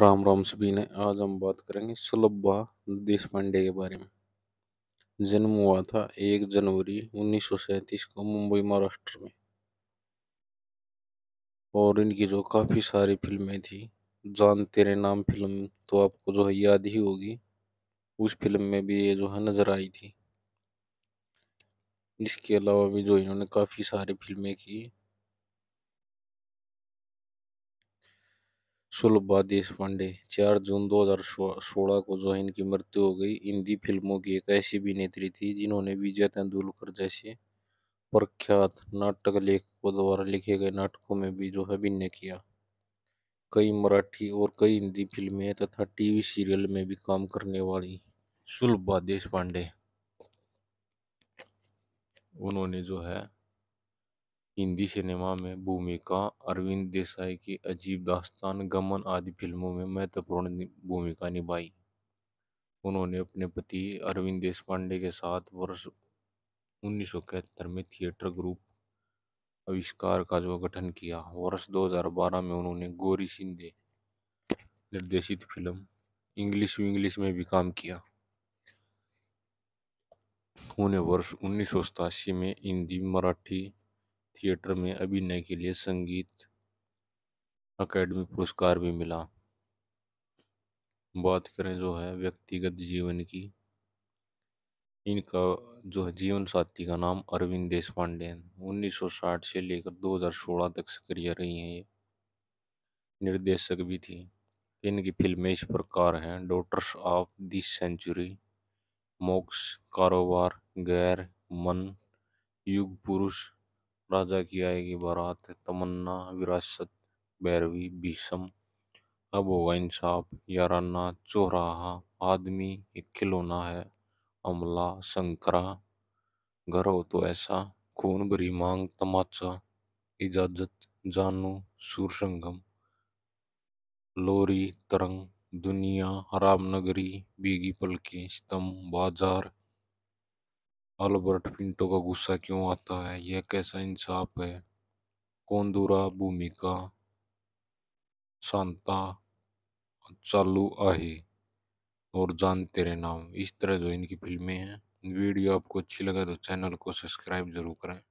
राम राम सभी ने आज हम बात करेंगे सुलभा पांडे के बारे में जन्म हुआ था एक जनवरी उन्नीस को मुंबई महाराष्ट्र में और इनकी जो काफ़ी सारी फिल्में थी जान तेरे नाम फिल्म तो आपको जो है याद ही होगी उस फिल्म में भी ये जो है नज़र आई थी इसके अलावा भी जो इन्होंने काफ़ी सारी फिल्में की सुलभ देश पांडे चार जून 2016 को जो है इनकी मृत्यु हो गई हिंदी फिल्मों की एक ऐसी अभिनेत्री थी जिन्होंने विजय तेंदुलकर जैसे प्रख्यात नाटक लेखकों द्वारा लिखे गए नाटकों में भी जो है अभिनय किया कई मराठी और कई हिंदी फिल्में तथा टीवी सीरियल में भी काम करने वाली सुलभा देश पांडे उन्होंने जो है हिंदी सिनेमा में भूमिका अरविंद देसाई की अजीब दास्तान गमन आदि फिल्मों में महत्वपूर्ण भूमिका निभाई उन्होंने अपने पति अरविंद देशपांडे के साथ वर्ष उन्नीस में थिएटर ग्रुप आविष्कार का जो गठन किया वर्ष 2012 में उन्होंने गौरी शिंदे निर्देशित फिल्म इंग्लिश विंग्लिश में भी काम किया उन्हें वर्ष उन्नीस में हिंदी मराठी थिएटर में अभिनय के लिए संगीत अकेडमी पुरस्कार भी मिला बात करें जो है व्यक्तिगत जीवन की इनका जो है जीवन साथी का नाम अरविंद देश हैं 1960 से लेकर 2016 तक सक्रिय रही हैं ये निर्देशक भी थी इनकी फिल्में इस प्रकार हैं डॉटर्स ऑफ दिस सेंचुरी मोक्स कारोबार गैर मन युग पुरुष राजा की आएगी बारात तमन्ना विरासत बैरवी भीषम अब होगा इंसाफ याराना चौराहा आदमी एक खिलौना है अमला संकरा घर हो तो ऐसा खून भरी मांग तमाचा इजाजत जानू सूरसंगम लोरी तरंग दुनिया हराम नगरी बीगी पलके स्तंभ बाजार अल्बर्ट पिंटो का गुस्सा क्यों आता है यह कैसा इंसाफ है कोंदुरा भूमिका शांता चालू आहे और जान तेरे नाम इस तरह जो इनकी फिल्में हैं वीडियो आपको अच्छी लगे तो चैनल को सब्सक्राइब जरूर करें